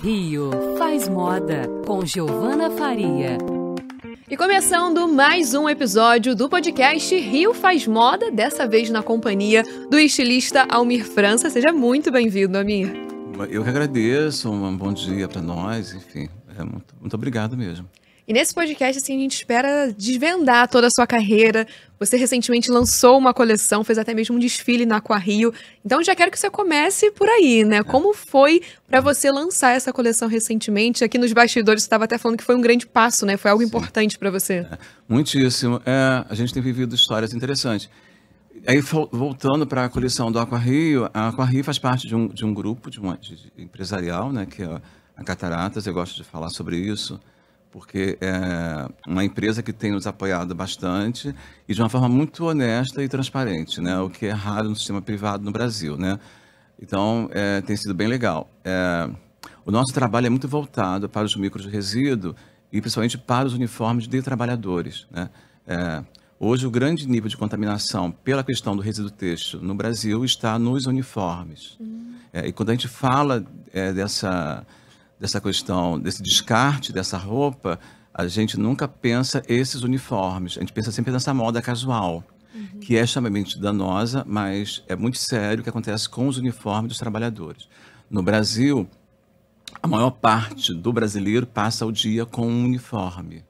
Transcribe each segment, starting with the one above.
Rio faz moda com Giovana Faria. E começando mais um episódio do podcast Rio Faz Moda, dessa vez na companhia do estilista Almir França. Seja muito bem-vindo, Almir. Eu que agradeço, um bom dia para nós, enfim. É muito, muito obrigado mesmo. E nesse podcast, assim, a gente espera desvendar toda a sua carreira. Você recentemente lançou uma coleção, fez até mesmo um desfile na Aquarrio. Então já quero que você comece por aí, né? Como foi para você lançar essa coleção recentemente? Aqui nos bastidores você estava até falando que foi um grande passo, né? Foi algo Sim. importante para você. É, muitíssimo. É, a gente tem vivido histórias interessantes. Aí voltando para a coleção do Aquarrio, a Aquarrio faz parte de um, de um grupo de, uma, de empresarial, né? Que é a Cataratas. Eu gosto de falar sobre isso porque é uma empresa que tem nos apoiado bastante e de uma forma muito honesta e transparente, né? O que é raro no sistema privado no Brasil, né? Então, é, tem sido bem legal. É, o nosso trabalho é muito voltado para os micros de resíduo e principalmente para os uniformes de trabalhadores, né? É, hoje, o grande nível de contaminação pela questão do resíduo têxtil no Brasil está nos uniformes. Uhum. e quando a gente fala é, dessa dessa questão, desse descarte dessa roupa, a gente nunca pensa esses uniformes. A gente pensa sempre nessa moda casual, uhum. que é extremamente danosa, mas é muito sério o que acontece com os uniformes dos trabalhadores. No Brasil, a maior parte do brasileiro passa o dia com um uniforme,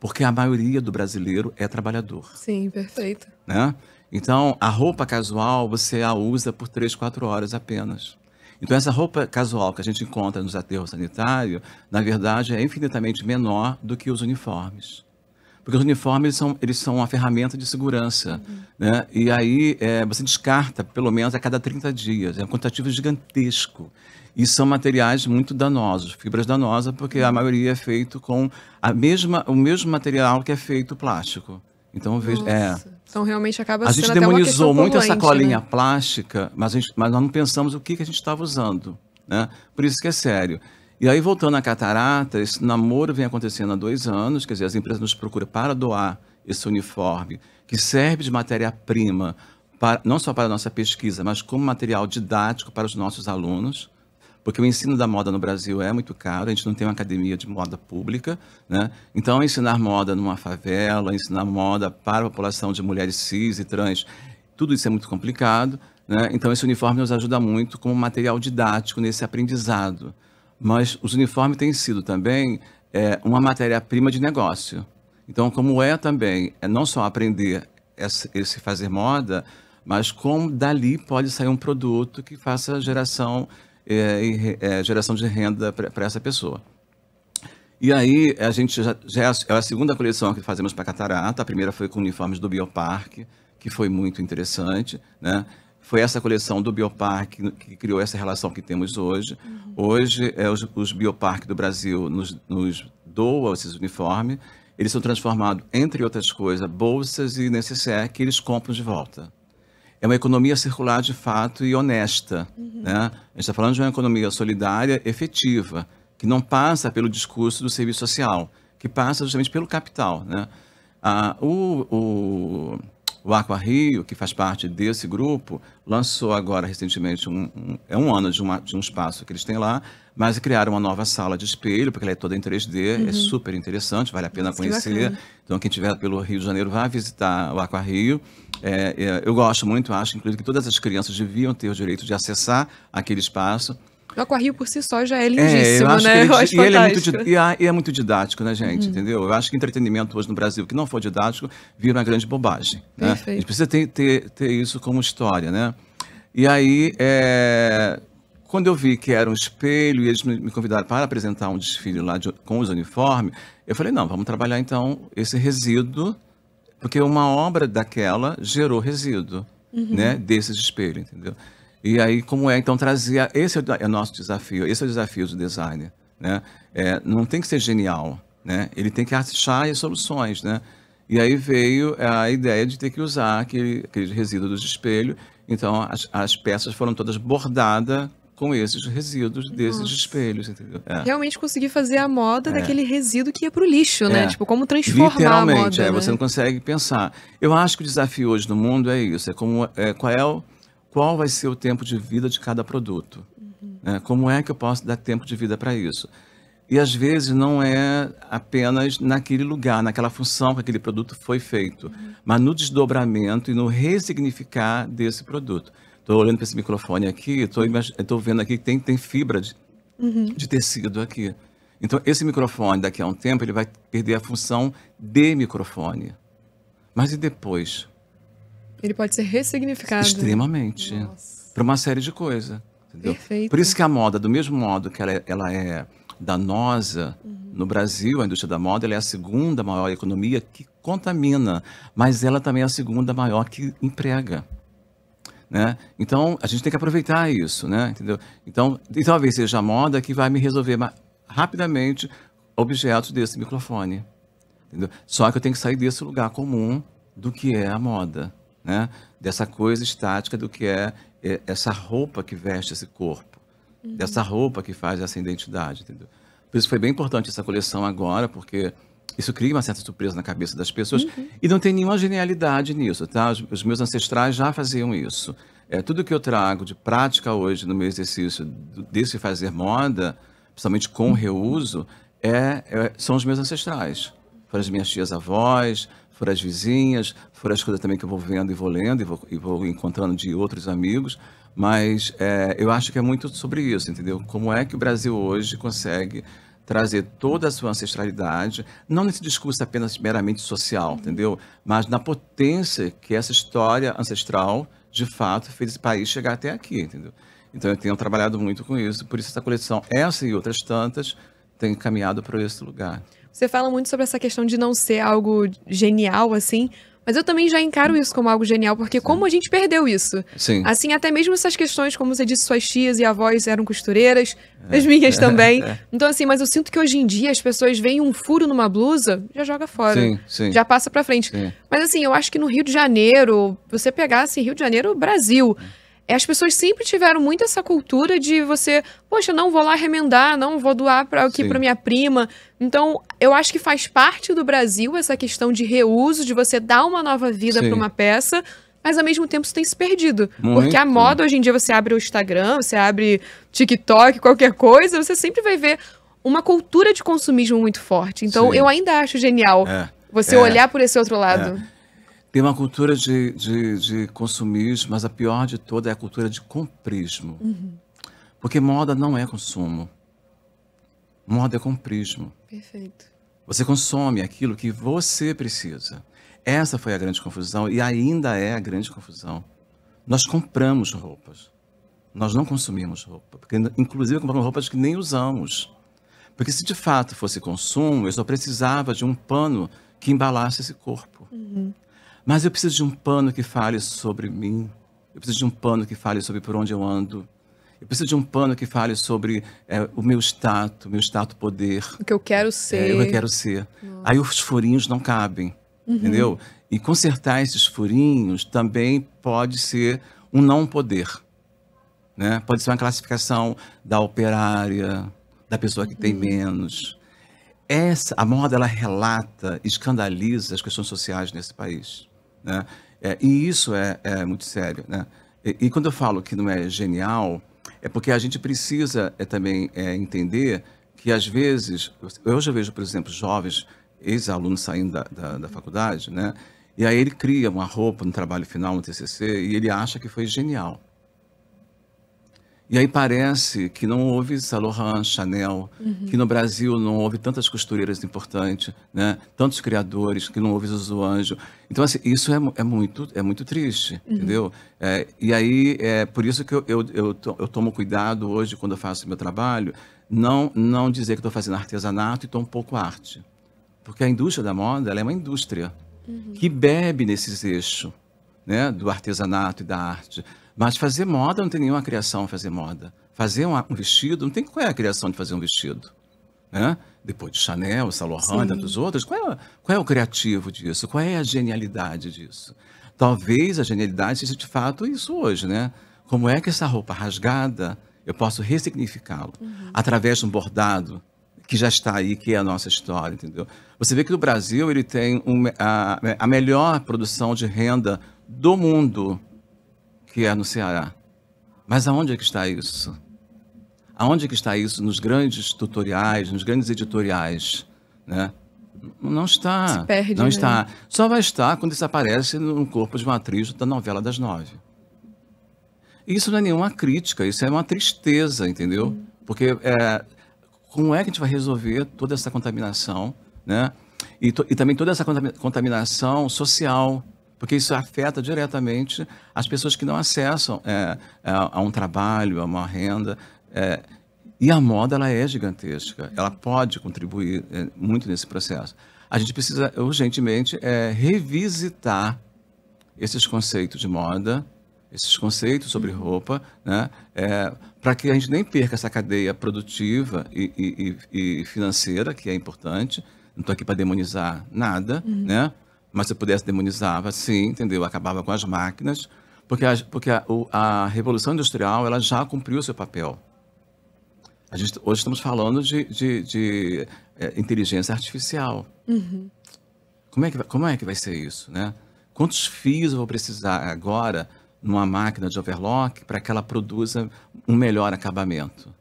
porque a maioria do brasileiro é trabalhador. Sim, perfeito. Né? Então, a roupa casual você a usa por três, quatro horas apenas. Então, essa roupa casual que a gente encontra nos aterros sanitários, na verdade, é infinitamente menor do que os uniformes. Porque os uniformes são, eles são uma ferramenta de segurança. Uhum. Né? E aí é, você descarta, pelo menos a cada 30 dias. É um quantitativo gigantesco. E são materiais muito danosos, fibras danosas, porque a maioria é feito com a mesma, o mesmo material que é feito plástico. Então, veja, é, então realmente acaba a sendo gente demonizou muito essa colinha né? plástica, mas, gente, mas nós não pensamos o que, que a gente estava usando, né? Por isso que é sério. E aí voltando à catarata, esse namoro vem acontecendo há dois anos, quer dizer, as empresas nos procuram para doar esse uniforme que serve de matéria-prima para, não só para a nossa pesquisa, mas como material didático para os nossos alunos porque o ensino da moda no Brasil é muito caro, a gente não tem uma academia de moda pública, né? Então, ensinar moda numa favela, ensinar moda para a população de mulheres cis e trans, tudo isso é muito complicado, né? Então, esse uniforme nos ajuda muito como material didático nesse aprendizado. Mas os uniformes têm sido também é, uma matéria-prima de negócio. Então, como é também, é não só aprender esse fazer moda, mas como dali pode sair um produto que faça geração é, e, é, geração de renda para essa pessoa. E aí, a gente já, já é, a, é segunda coleção que fazemos para Catarata. A primeira foi com uniformes do Bioparque, que foi muito interessante. Né? Foi essa coleção do Bioparque que criou essa relação que temos hoje. Uhum. Hoje, é, os, os do Brasil nos, nos doam esses uniformes. Eles são transformados, entre outras coisas, bolsas e necessaire que eles compram de volta é uma economia circular de fato e honesta. Uhum. Né? A gente está falando de uma economia solidária, efetiva, que não passa pelo discurso do serviço social, que passa justamente pelo capital. Né? Ah, o, o, o Aqua Rio, que faz parte desse grupo, lançou agora recentemente um, um é um ano de, uma, de, um espaço que eles têm lá, mas criaram uma nova sala de espelho, porque ela é toda em 3D, é uhum. é super interessante, vale a pena Isso conhecer. Então, quem estiver pelo Rio de Janeiro, vá visitar o Aqua Rio. É, é, eu gosto muito, acho, inclusive, que todas as crianças deviam ter o direito de acessar aquele espaço o Aquario por si só já é, é lindíssimo, né? e, ele é muito, e é muito didático, né, gente? Uhum. Entendeu? Eu acho que entretenimento hoje no Brasil que não for didático vira uma grande bobagem. Né? A gente precisa ter, ter, ter, isso como história, né? E aí, é... quando eu vi que era um espelho e eles me convidaram para apresentar um desfile lá de, com os uniformes, eu falei, não, vamos trabalhar então esse resíduo, porque uma obra daquela gerou resíduo, uhum. né? Desses espelhos, entendeu? E aí, como é então trazer. Esse é, é o nosso desafio, esse é o desafio do designer. Né? É, não tem que ser genial, né? ele tem que achar as soluções. Né? E aí veio a ideia de ter que usar aquele, aquele resíduo dos espelhos. Então, as, as peças foram todas bordadas com esses resíduos desses Nossa. espelhos, entendeu? É. Realmente conseguir fazer a moda é. daquele resíduo que ia para o lixo, né? é. né? Tipo, como transformar Literalmente, a moda. É, né? você não consegue pensar. Eu acho que o desafio hoje no mundo é isso, é como é, qual é o, qual vai ser o tempo de vida de cada produto. Uhum. Né? Como é que eu posso dar tempo de vida para isso? E às vezes não é apenas naquele lugar, naquela função que aquele produto foi feito, uhum. mas no desdobramento e no ressignificar desse produto. Estou olhando para esse microfone aqui, estou uhum. vendo aqui que tem, tem fibra de, uhum. de tecido aqui. Então, esse microfone, daqui a um tempo, ele vai perder a função de microfone. Mas e depois? Ele pode ser ressignificado. Extremamente. Para uma série de coisas. Perfeito. Por isso que a moda, do mesmo modo que ela é, ela é danosa uhum. no Brasil, a indústria da moda ela é a segunda maior economia que contamina, mas ela também é a segunda maior que emprega. Né? Então, a gente tem que aproveitar isso, né? Entendeu? Então, talvez seja a moda que vai me resolver rapidamente objetos desse microfone. Entendeu? Só que eu tenho que sair desse lugar comum do que é a moda né? dessa coisa estática do que é, é, essa roupa que veste esse corpo, uhum. dessa roupa que faz essa identidade, entendeu? Por isso foi bem importante essa coleção agora, porque isso cria uma certa surpresa na cabeça das pessoas uhum. e não tem nenhuma genialidade nisso, tá? Os, os meus ancestrais já faziam isso. É, tudo que eu trago de prática hoje no meu exercício desse fazer moda, principalmente com uhum. reuso, é, é, são os meus ancestrais. Foram as minhas tias-avós, foram as vizinhas, foram as coisas também que eu vou vendo e vou lendo e vou, e vou encontrando de outros amigos. Mas é, eu acho que é muito sobre isso, entendeu? Como é que o Brasil hoje consegue trazer toda a sua ancestralidade, não nesse discurso apenas meramente social, entendeu? Mas na potência que essa história ancestral, de fato, fez esse país chegar até aqui, entendeu? Então eu tenho trabalhado muito com isso, por isso essa coleção, essa e outras tantas, tem caminhado para esse lugar. Você fala muito sobre essa questão de não ser algo genial, assim, mas eu também já encaro isso como algo genial, porque Sim. como a gente perdeu isso? Sim. Assim, até mesmo essas questões, como você disse, suas tias e avós eram costureiras, é. as minhas é. também. Então, assim, mas eu sinto que hoje em dia as pessoas veem um furo numa blusa, já joga fora. Sim, já passa pra frente. Mas assim, eu acho que no Rio de Janeiro, você pegasse Rio de Janeiro, Brasil. É. É, as pessoas sempre tiveram muito essa cultura de você, poxa, não vou lá remendar, não vou doar para aqui para minha prima. Então, eu acho que faz parte do Brasil essa questão de reuso, de você dar uma nova vida para uma peça, mas ao mesmo tempo você tem se perdido. Muito. Porque a moda hoje em dia você abre o Instagram, você abre TikTok, qualquer coisa, você sempre vai ver uma cultura de consumismo muito forte. Então, Sim. eu ainda acho genial. É. Você é. olhar por esse outro lado. É. Tem uma cultura de, de, de, consumismo, mas a pior de toda é a cultura de comprismo. Uhum. Porque moda não é consumo. Moda é comprismo. Perfeito. Você consome aquilo que você precisa. Essa foi a grande confusão e ainda é a grande confusão. Nós compramos roupas. Nós não consumimos roupa. Porque, inclusive, compramos roupas que nem usamos. Porque se de fato fosse consumo, eu só precisava de um pano que embalasse esse corpo. Uhum. Mas eu preciso de um pano que fale sobre mim. Eu preciso de um pano que fale sobre por onde eu ando. Eu preciso de um pano que fale sobre é, o meu status, meu status poder. O que eu quero ser. É, o que eu quero ser. Nossa. Aí os furinhos não cabem, uhum. entendeu? E consertar esses furinhos também pode ser um não poder. Né? Pode ser uma classificação da operária, da pessoa que uhum. tem menos. Essa, a moda ela relata, escandaliza as questões sociais nesse país. Né? É, e isso é, é, muito sério. Né? E, e, quando eu falo que não é genial, é porque a gente precisa é, também é, entender que, às vezes, eu já vejo, por exemplo, jovens ex-alunos saindo da, da, da, faculdade, né? e aí ele cria uma roupa no trabalho final, no TCC, e ele acha que foi genial. E aí parece que não houve Saint Laurent, Chanel, uhum. que no Brasil não houve tantas costureiras importantes, né? tantos criadores, que não houve Zuzu Anjo. Então, assim, isso é, é, muito, é muito triste, uhum. entendeu? É, e aí, é por isso que eu, eu, eu, eu tomo cuidado hoje, quando eu faço meu trabalho, não, não dizer que estou fazendo artesanato e estou um pouco arte. Porque a indústria da moda é uma indústria uhum. que bebe nesses eixos né? do artesanato e da arte. Mas fazer moda não tem nenhuma criação fazer moda. Fazer um, um vestido, não tem qual é a criação de fazer um vestido. Né? Depois de Chanel, Salorran, dos outros, qual é, qual é o criativo disso? Qual é a genialidade disso? Talvez a genialidade seja de fato isso hoje, né? Como é que essa roupa rasgada eu posso ressignificá-lo uhum. através de um bordado que já está aí, que é a nossa história, entendeu? Você vê que no Brasil ele tem um, a, a melhor produção de renda do mundo que é no Ceará. Mas aonde é que está isso? Aonde é que está isso nos grandes tutoriais, nos grandes editoriais, né? Não está. Se perde, não né? está. Só vai estar quando isso aparece no corpo de uma atriz da novela das nove. Isso não é nenhuma crítica, isso é uma tristeza, entendeu? Hum. Porque é, como é que a gente vai resolver toda essa contaminação, né? E, to, e também toda essa contaminação social, porque isso afeta diretamente as pessoas que não acessam é, a, é, a, um trabalho, a uma renda. É, e a moda ela é gigantesca, ela pode contribuir é, muito nesse processo. A gente precisa urgentemente é, revisitar esses conceitos de moda, esses conceitos sobre uhum. roupa, né, é, para que a gente nem perca essa cadeia produtiva e, e, e financeira que é importante. Não estou aqui para demonizar nada, uhum. né? Mas se eu pudesse, demonizava, sim, entendeu? Acabava com as máquinas, porque a, porque a, o, a Revolução Industrial ela já cumpriu o seu papel. A gente, hoje estamos falando de, de, de é, inteligência artificial. Uhum. Como, é que, como é que vai ser isso, né? Quantos fios eu vou precisar agora numa máquina de overlock para que ela produza um melhor acabamento?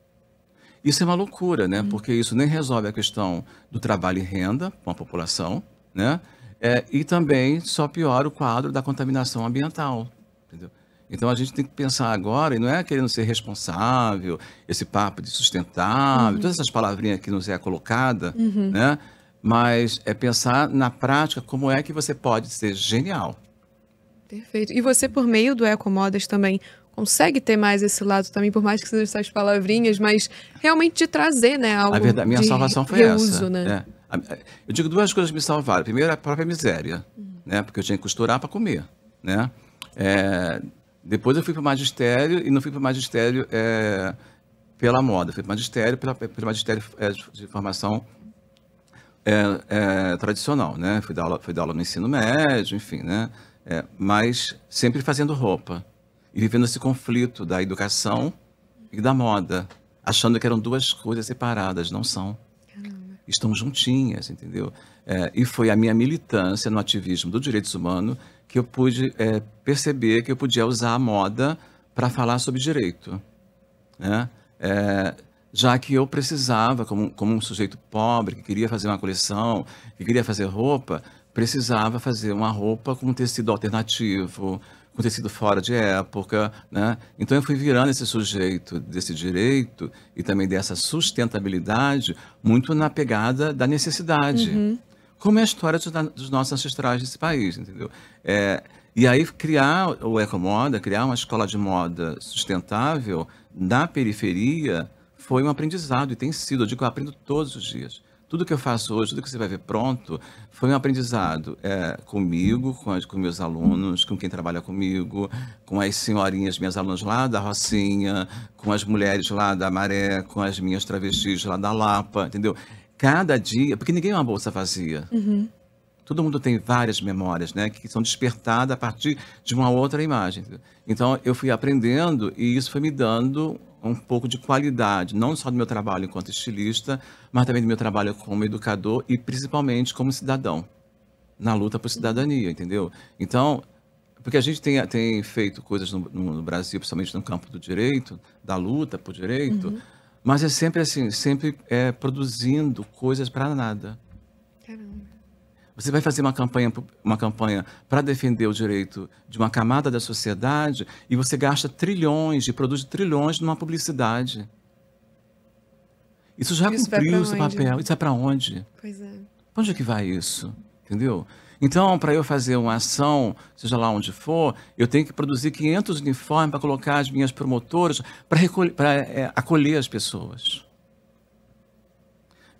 Isso é uma loucura, né? Uhum. Porque isso nem resolve a questão do trabalho e renda para a população, né? É, e também só piora o quadro da contaminação ambiental. Entendeu? Então a gente tem que pensar agora, e não é querendo ser responsável, esse papo de sustentável, uhum. todas essas palavrinhas que nos é colocada, uhum. né? mas é pensar na prática como é que você pode ser genial. Perfeito. E você, por meio do Ecomodas também, consegue ter mais esse lado também, por mais que sejam essas palavrinhas, mas realmente de trazer, né? Algo a verdade, minha de salvação foi reuso, essa. Né? É é, eu digo duas coisas que me salvaram. Primeiro, a própria miséria, uhum. né? Porque eu tinha que costurar para comer, né? É, depois eu fui para o magistério e não fui para o magistério é, pela moda, fui para o magistério pela, pelo magistério é, de formação é, é, tradicional, né? Fui dar, aula, fui dar aula no ensino médio, enfim, né? mas sempre fazendo roupa e vivendo esse conflito da educação e da moda, achando que eram duas coisas separadas, não são estão juntinhas, entendeu? É, e foi a minha militância no ativismo dos direitos humanos que eu pude é, perceber que eu podia usar a moda para falar sobre direito, né? É, já que eu precisava, como, como um sujeito pobre que queria fazer uma coleção, que queria fazer roupa, precisava fazer uma roupa com um tecido alternativo, ter sido fora de época, né? Então eu fui virando esse sujeito desse direito e também dessa sustentabilidade muito na pegada da necessidade. Uhum. Como é a história dos, dos, nossos ancestrais desse país, entendeu? É, e aí criar o Ecomoda, criar uma escola de moda sustentável na periferia foi um aprendizado e tem sido, eu digo, eu aprendo todos os dias. Tudo que eu faço hoje, tudo que você vai ver pronto, foi um aprendizado é, comigo, com, as, com meus alunos, com quem trabalha comigo, com as senhorinhas, minhas alunas lá da Rocinha, com as mulheres lá da Maré, com as minhas travestis lá da Lapa, entendeu? Cada dia, porque ninguém é uma bolsa vazia. Uhum. Todo mundo tem várias memórias, né, que são despertadas a partir de uma outra imagem. Então eu fui aprendendo e isso foi me dando um pouco de qualidade, não só do meu trabalho enquanto estilista, mas também do meu trabalho como educador e principalmente como cidadão, na luta por cidadania, entendeu? Então, porque a gente tem, tem feito coisas no, no Brasil, principalmente no campo do direito, da luta por direito, uhum. mas é sempre assim, sempre é, produzindo coisas para nada. Caramba. Você vai fazer uma campanha, uma campanha para defender o direito de uma camada da sociedade e você gasta trilhões e produz trilhões numa publicidade. Isso já isso cumpriu o seu papel. Isso é para onde? Pois é. Para onde é que vai isso? Entendeu? Então, para eu fazer uma ação, seja lá onde for, eu tenho que produzir 500 uniformes para colocar as minhas promotoras, para é, acolher as pessoas.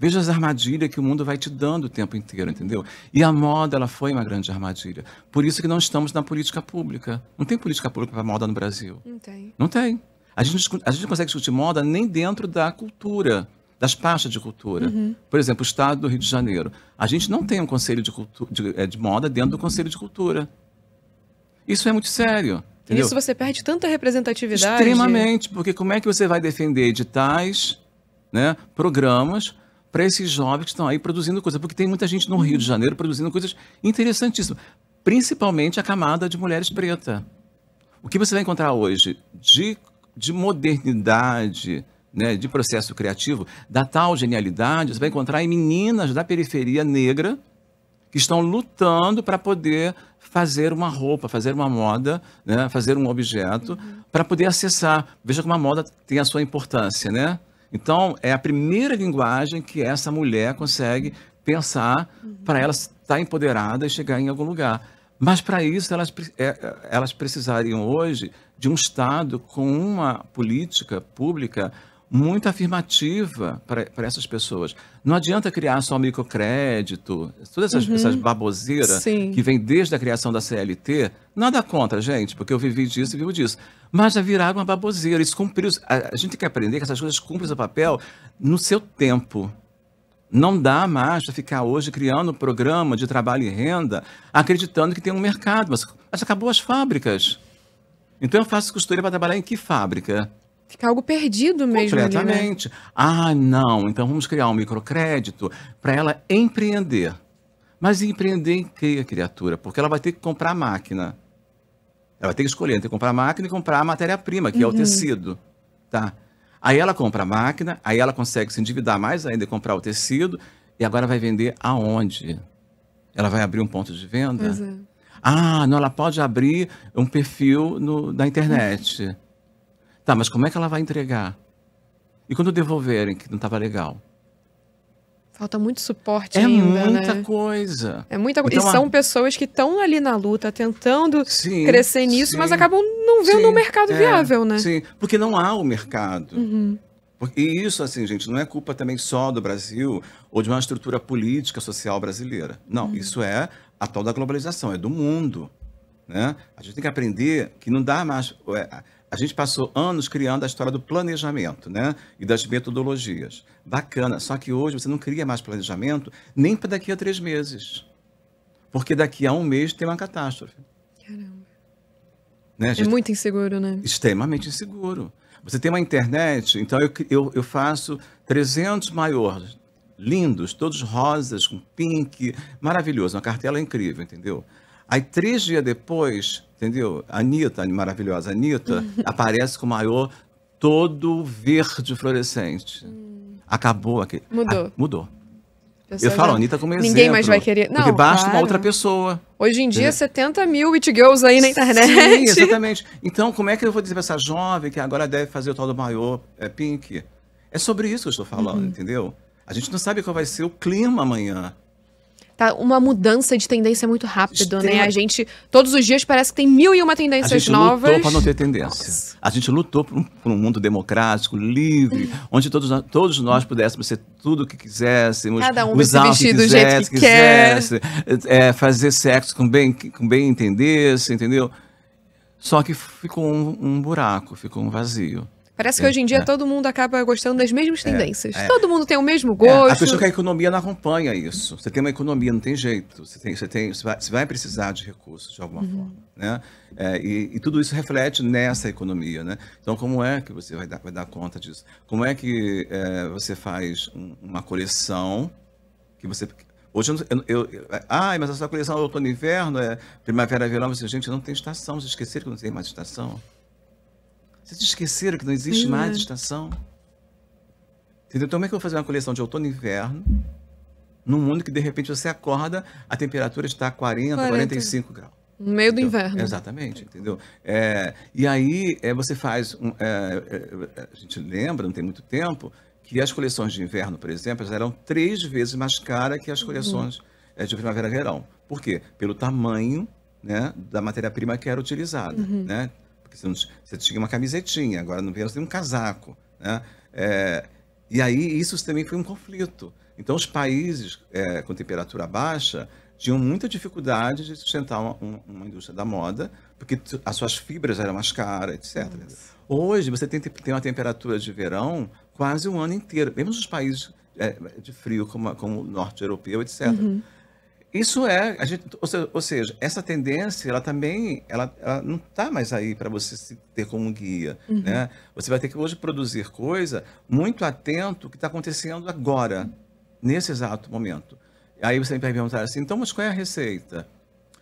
Veja as armadilhas que o mundo vai te dando o tempo inteiro, entendeu? E a moda, ela foi uma grande armadilha. Por isso que não estamos na política pública. Não tem política pública para moda no Brasil. Não tem. Não tem. A gente, a gente consegue discutir moda nem dentro da cultura, das pastas de cultura. Uhum. Por exemplo, o estado do Rio de Janeiro. A gente não tem um conselho de, de, é, de moda dentro do conselho de cultura. Isso é muito sério. Entendeu? Isso você perde tanta representatividade. Extremamente, porque como é que você vai defender editais, né, programas, para esses jovens que estão aí produzindo coisa, porque tem muita gente no Rio de uhum. Janeiro produzindo coisas interessantíssimas, principalmente a camada de mulheres pretas. O que você vai encontrar hoje de, de modernidade, né, de processo criativo, da tal genialidade, você vai encontrar em meninas da periferia negra que estão lutando para poder fazer uma roupa, fazer uma moda, né, fazer um objeto, uhum. para poder acessar. Veja como a moda tem a sua importância, né? Então, é a primeira linguagem que essa mulher consegue pensar uhum. para ela estar empoderada e chegar em algum lugar. Mas para isso elas, é, é, elas precisariam hoje de um Estado com uma política pública muito afirmativa para essas pessoas. Não adianta criar só microcrédito, todas essas, uhum. essas baboseiras que vem desde a criação da CLT. Nada contra, gente, porque eu vivi disso e vivo disso. Mas já viraram uma baboseira. Isso cumpriu. A, a gente tem que aprender que essas coisas cumprem o papel no seu tempo. Não dá mais para ficar hoje criando um programa de trabalho e renda acreditando que tem um mercado. Mas, mas acabou as fábricas. Então eu faço costura para trabalhar em que fábrica? Fica algo perdido mesmo. Completamente. Ali, né? Ah, não, então vamos criar um microcrédito para ela empreender. Mas empreender em que, criatura? Porque ela vai ter que comprar máquina. Ela vai ter que escolher entre comprar máquina e comprar a matéria-prima, que uhum. é o uhum. tecido. Tá? Aí ela compra a máquina, aí ela consegue se endividar mais ainda e comprar o tecido, e agora vai vender aonde? Ela vai abrir um ponto de venda? É. Ah, não, ela pode abrir um perfil no, na internet. Uhum. Tá, mas como é que ela vai entregar? E quando devolverem, que não estava legal? Falta muito suporte é ainda, né? muita né? coisa. É muita coisa. Então, e são a... pessoas que estão ali na luta, tentando sim, crescer nisso, sim, mas acabam não vendo sim, um mercado é, viável, né? Sim, porque não há o mercado. Uhum. E isso, assim, gente, não é culpa também só do Brasil ou de uma estrutura política social brasileira. Não, uhum. isso é a tal da globalização, é do mundo. Né? A gente tem que aprender que não dá mais a gente passou anos criando a história do planejamento, né? E das metodologias. Bacana. Só que hoje você não cria mais planejamento nem para daqui a três meses. Porque daqui a um mês tem uma catástrofe. Caramba. Né, é gente? É muito inseguro, né? Extremamente inseguro. Você tem uma internet, então eu, eu, eu faço 300 maiores, lindos, todos rosas, com pink, maravilhoso, uma cartela incrível, entendeu? Aí, três dias depois, entendeu? A Anitta, a maravilhosa Anitta, aparece com o maior todo verde fluorescente. Hum. Acabou aquele. Mudou. Ah, mudou. Pessoa eu falo, já... Anitta como exemplo. Ninguém mais vai querer. Não, porque basta claro. uma outra pessoa. Hoje em dia, é. 70 mil it girls aí na internet. Sim, exatamente. Então, como é que eu vou dizer pra essa jovem que agora deve fazer o tal do maiô é, pink? É sobre isso que eu estou falando, uhum. entendeu? A gente não sabe qual vai ser o clima amanhã tá uma mudança de tendência muito rápido, né? Extrema... né? A gente, todos os dias, parece que tem mil e uma tendências novas a gente novas. lutou para não ter tendência. Nossa. A gente lutou por um, por um mundo democrático, livre, onde todos, nós, todos nós pudéssemos ser tudo o que quiséssemos. Cada um usar o que quisesse, que quisesse é, fazer sexo com bem, com bem entendesse, entendeu? Só que ficou um, um buraco, ficou um vazio. Parece que é, hoje em dia é, é. todo mundo acaba gostando das mesmas é, tendências. É, todo mundo tem o mesmo gosto. É, a pessoa que a economia não acompanha isso. Você tem uma economia, não tem jeito. Você, tem, você, tem, você, vai, você vai precisar de recursos de alguma uhum. forma. Né? E, e, tudo isso reflete nessa economia. Né? Então, como é que você vai dar, vai dar conta disso? Como é que você faz um, uma coleção que você Hoje eu, eu, eu, ah, mas essa coleção outono e inverno é primavera, verão, você gente não tem estação. Vocês esqueceram que não tem mais estação? Vocês esqueceram que não existe Sim, mais é. estação? Entendeu? Então, como é que eu vou fazer uma coleção de outono e inverno num mundo que, de repente, você acorda, a temperatura está 40, 40. 45 graus? No meio do inverno. Exatamente, entendeu? É, e aí é, você faz. Um, é, é, a gente lembra, não tem muito tempo, que as coleções de inverno, por exemplo, eram três vezes mais caras que as uhum. coleções uhum. de primavera-verão. Por quê? Pelo tamanho né, da matéria-prima que era utilizada. Uhum. Né? Porque você, não, você tinha uma camisetinha, agora no verão você tem um casaco. Né? É, e aí isso também foi um conflito. Então os países é, com temperatura baixa tinham muita dificuldade de sustentar uma, uma, indústria da moda, porque as suas fibras eram mais caras, etc. Nossa. Hoje você tem, tem uma temperatura de verão quase um ano inteiro, mesmo nos países é, de frio como, como o norte europeu, etc. Uhum. Isso é, a gente, ou seja, essa tendência, ela também, ela, ela não está mais aí para você se ter como guia, uhum. né? Você vai ter que hoje produzir coisa muito atento ao que está acontecendo agora, uhum. nesse exato momento. Aí você vai perguntar assim, então, mas qual é a receita?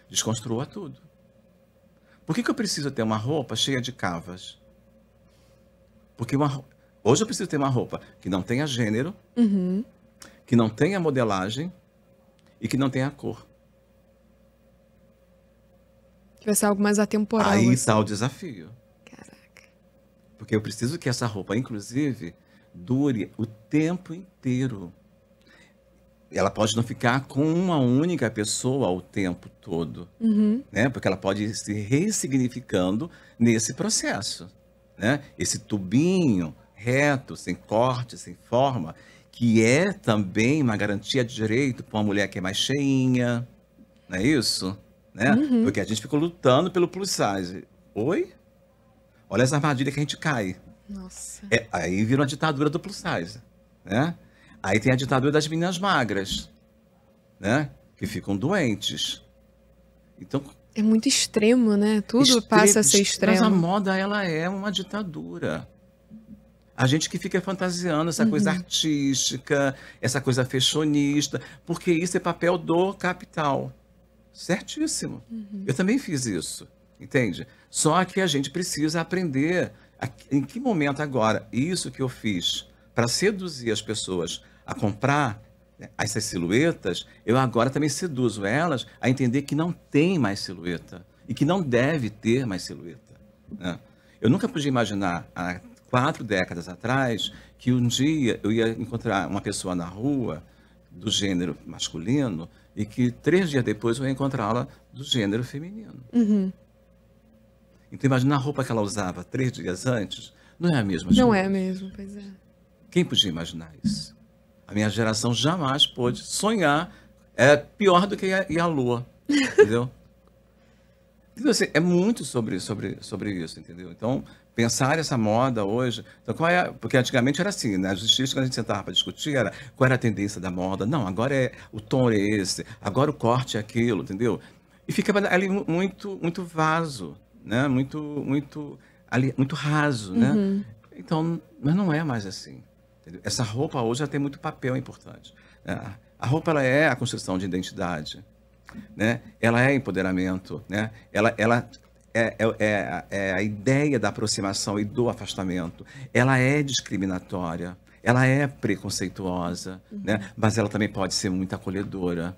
Desconstrua tudo. Por que, que eu preciso ter uma roupa cheia de cavas? Porque uma, hoje eu preciso ter uma roupa que não tenha gênero, uhum. que não tenha modelagem, e que não tem a cor. Que vai ser algo mais atemporal. Aí está assim. Tá o desafio. Caraca. Porque eu preciso que essa roupa, inclusive, dure o tempo inteiro. Ela pode não ficar com uma única pessoa o tempo todo, uhum. né? Porque ela pode ir se ressignificando nesse processo, né? Esse tubinho reto, sem corte, sem forma, que é também uma garantia de direito para uma mulher que é mais cheinha, não é isso? Né? Uhum. Porque a gente ficou lutando pelo plus size. Oi? Olha essa armadilha que a gente cai. Nossa. É, aí vira uma ditadura do plus size, né? Aí tem a ditadura das meninas magras, né? Que ficam doentes. Então é muito extremo, né? Tudo passa a ser extremo. Mas a moda ela é uma ditadura. A gente que fica fantasiando essa uhum. coisa artística, essa coisa fashionista, porque isso é papel do capital. Certíssimo. Uhum. Eu também fiz isso, entende? Só que a gente precisa aprender a, em que momento agora isso que eu fiz para seduzir as pessoas a comprar né, essas silhuetas, eu agora também seduzo elas a entender que não tem mais silhueta e que não deve ter mais silhueta. Né? Eu nunca podia imaginar há quatro décadas atrás que um dia eu ia encontrar uma pessoa na rua do gênero masculino e que três dias depois eu ia encontrá-la do gênero feminino. Uhum. Então imagina a roupa que ela usava três dias antes, não é a mesma. Não é a mesma, pois é. Quem podia imaginar isso? A minha geração jamais pôde sonhar. É pior do que a, a lua, entendeu? Então, assim, é muito sobre, sobre, sobre isso, entendeu? Então, pensar essa moda hoje. Então, qual é, porque antigamente era assim, né? As que a gente sentava para discutir era qual era a tendência da moda. Não, agora é o tom é esse, agora o corte é aquilo, entendeu? E ficava ali muito, muito vaso, né? Muito, muito, ali, muito raso, né? Uhum. Então, mas não é mais assim. Entendeu? Essa roupa hoje já tem muito papel importante. Né? A roupa ela é a construção de identidade, né? Ela é empoderamento, né? Ela, ela é, é, é, é, a ideia da aproximação e do afastamento, ela é discriminatória, ela é preconceituosa, uhum. né? mas ela também pode ser muito acolhedora,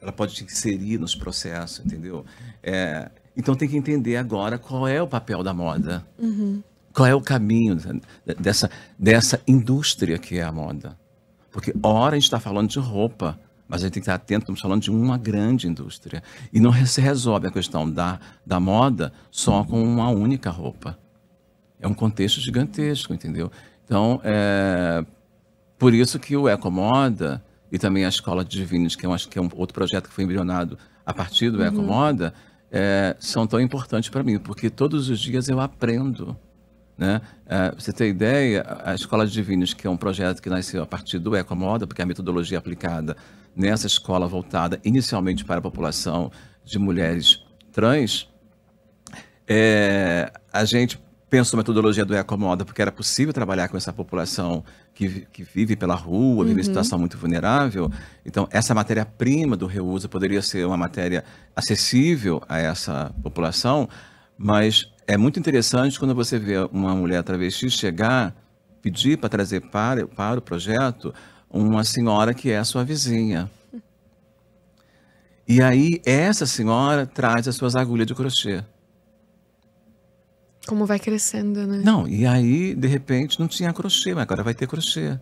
ela pode te inserir nos processos, entendeu? É, então tem que entender agora qual é o papel da moda, uhum. qual é o caminho dessa, dessa indústria que é a moda. Porque, ora, a gente está falando de roupa, mas a gente tem que estar atento, estamos falando de uma grande indústria. E não se resolve a questão da, da moda só com uma única roupa. É um contexto gigantesco, entendeu? Então, é por isso que o Ecomoda e também a Escola de Divinos, que eu acho que é um outro projeto que foi embrionado a partir do uhum. Ecomoda, é, são tão importantes para mim, porque todos os dias eu aprendo. Né? Uh, você ter ideia, a Escola de Divinos, que é um projeto que nasceu a partir do Ecomoda, porque é a metodologia aplicada nessa escola voltada inicialmente para a população de mulheres trans, é, a gente pensou na metodologia do Ecomoda, porque era possível trabalhar com essa população que, que vive pela rua, vive uhum. em situação muito vulnerável. Então, essa matéria-prima do reuso poderia ser uma matéria acessível a essa população, mas é muito interessante quando você vê uma mulher travesti chegar, pedir para trazer para, para o projeto uma senhora que é sua vizinha. E aí, essa senhora traz as suas agulhas de crochê. Como vai crescendo, né? Não, e aí, de repente, não tinha crochê, mas agora vai ter crochê.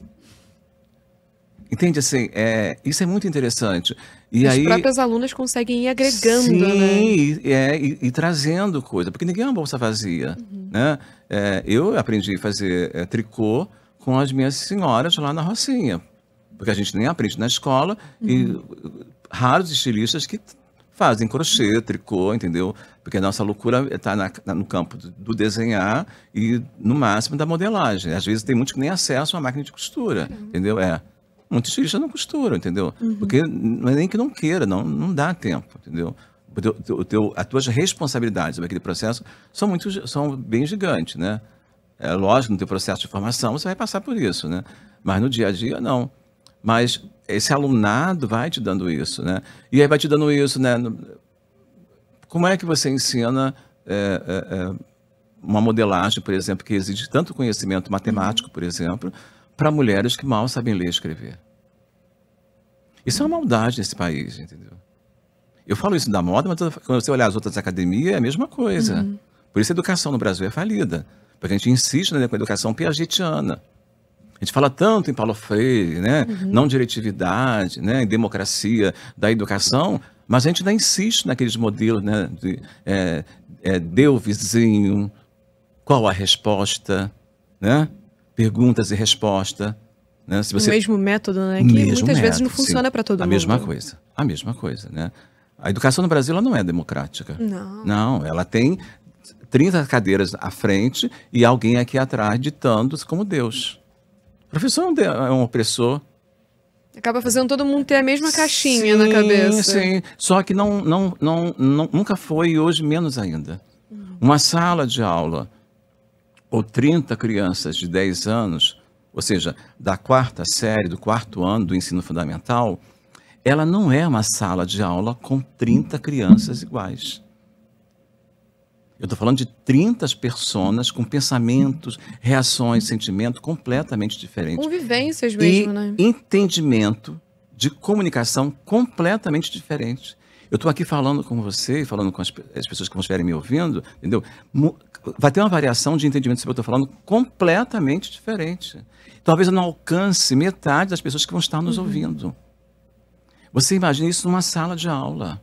Entende assim? É, isso é muito interessante. E As aí, próprias alunas conseguem ir agregando, né? sim, né? É, e, e, trazendo coisa, porque ninguém é uma bolsa vazia. Uhum. Né? É, eu aprendi a fazer é, tricô com as minhas senhoras lá na Rocinha, porque a gente nem aprende na escola uhum. e raros estilistas que fazem crochê, tricô, entendeu? Porque a nossa loucura está no campo do desenhar e, no máximo, da modelagem. Às vezes tem muitos que nem acessam a máquina de costura, uhum. entendeu? É muitos estilistas não costuram, entendeu? Uhum. Porque não é nem que não queira, não, não dá tempo, entendeu? O teu, o teu, as tuas responsabilidades sobre aquele processo são, muito, são bem gigantes, né? É lógico, no teu processo de formação você vai passar por isso, né? Mas no dia a dia, não. Mas esse alunado vai te dando isso, né? E aí vai te dando isso, né? Como é que você ensina é, é, é, uma modelagem, por exemplo, que exige tanto conhecimento matemático, uhum. por exemplo, para mulheres que mal sabem ler e escrever. Isso é uma maldade nesse país, entendeu? Eu falo isso da moda, mas quando você olhar as outras academias, é a mesma coisa. Uhum. Por isso a educação no Brasil é falida. Porque a gente insiste né, com a educação piagetiana. A gente fala tanto em Paulo Freire, né? Uhum. Não diretividade, né? Em democracia da educação, mas a gente ainda insiste naqueles modelos, né? De, é, é, deu vizinho, qual a resposta, né? perguntas e resposta. Né? Se você... O mesmo método, né? Que muitas método, vezes não funciona para todo a mundo. A mesma coisa, a mesma coisa, né? A educação no Brasil ela não é democrática. Não. Não, ela tem 30 cadeiras à frente e alguém aqui atrás ditando-se como Deus. O professor é, é um opressor. Acaba fazendo todo mundo ter a mesma caixinha sim, na cabeça. Sim, só que não, não, não, não, nunca foi e hoje menos ainda. Hum. Uma sala de aula ou 30 crianças de 10 anos, ou seja, da quarta série, do quarto ano do ensino fundamental, ela não é uma sala de aula com 30 crianças iguais. Eu estou falando de 30 pessoas com pensamentos, reações, sentimentos completamente diferentes. Convivências mesmo, e né? Entendimento de comunicação completamente diferente. Eu estou aqui falando com você, falando com as, as pessoas que vão estiverem me ouvindo, entendeu? Vai ter uma variação de entendimento sobre o que eu estou falando completamente diferente. Talvez eu não alcance metade das pessoas que vão estar nos uhum. ouvindo. Você imagina isso numa sala de aula.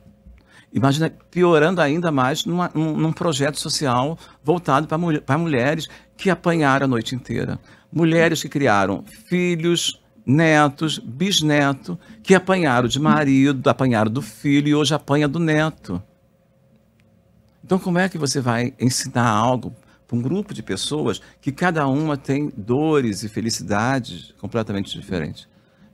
Imagina piorando ainda mais numa, num, num, projeto social voltado para mulheres que apanharam a noite inteira. Mulheres que criaram filhos, netos, bisneto, que apanharam de marido, apanharam do filho e hoje apanha do neto. Então, como é que você vai ensinar algo para um grupo de pessoas que cada uma tem dores e felicidades completamente diferentes?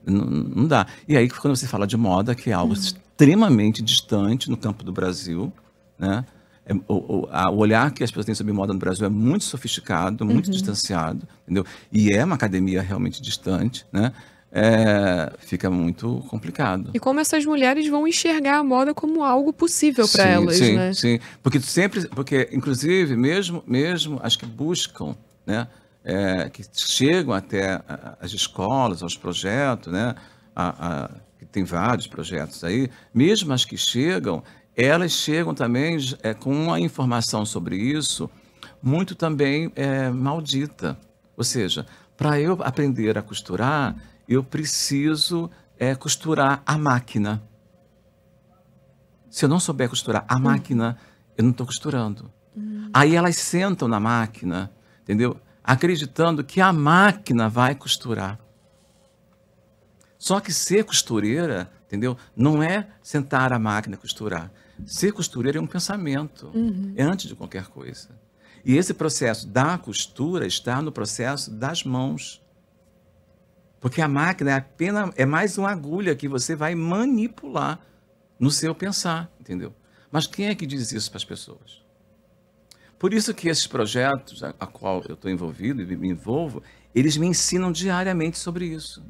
Não, não dá. E aí, quando você fala de moda, que é algo uhum. extremamente distante no campo do Brasil, né? é, o, o, a, o, olhar que as pessoas têm sobre moda no Brasil é muito sofisticado, muito uhum. distanciado, entendeu? E é uma academia realmente distante, né? É, fica muito complicado. E como essas mulheres vão enxergar a moda como algo possível para elas, sim, né? Sim, porque sempre, porque inclusive mesmo, mesmo as que buscam, né, é, que chegam até as escolas, aos projetos, né, a, a, que tem vários projetos aí, mesmo as que chegam, elas chegam também é, com uma informação sobre isso muito também é, maldita. Ou seja, para eu aprender a costurar, eu preciso é, costurar a máquina. Se eu não souber costurar a hum. máquina, eu não estou costurando. Hum. Aí elas sentam na máquina, entendeu? Acreditando que a máquina vai costurar. Só que ser costureira, entendeu? Não é sentar a máquina costurar. Ser costureira é um pensamento, uhum. é antes de qualquer coisa. E esse processo da costura está no processo das mãos. Porque a máquina é apenas é mais uma agulha que você vai manipular no seu pensar, entendeu? Mas quem é que diz isso para as pessoas? Por isso que esses projetos a, a qual eu estou envolvido e me envolvo, eles me ensinam diariamente sobre isso.